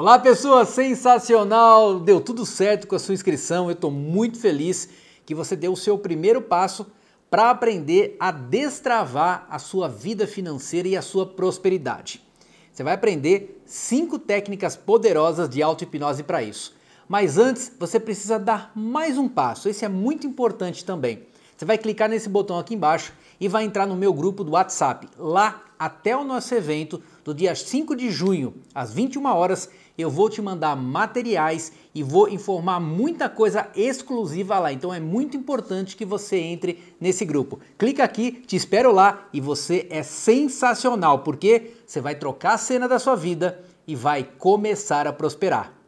Olá, pessoa sensacional! Deu tudo certo com a sua inscrição. Eu estou muito feliz que você deu o seu primeiro passo para aprender a destravar a sua vida financeira e a sua prosperidade. Você vai aprender cinco técnicas poderosas de auto-hipnose para isso. Mas antes, você precisa dar mais um passo. Esse é muito importante também. Você vai clicar nesse botão aqui embaixo e vai entrar no meu grupo do WhatsApp. Lá, até o nosso evento, do dia 5 de junho, às 21 horas, eu vou te mandar materiais e vou informar muita coisa exclusiva lá. Então é muito importante que você entre nesse grupo. Clica aqui, te espero lá e você é sensacional, porque você vai trocar a cena da sua vida e vai começar a prosperar.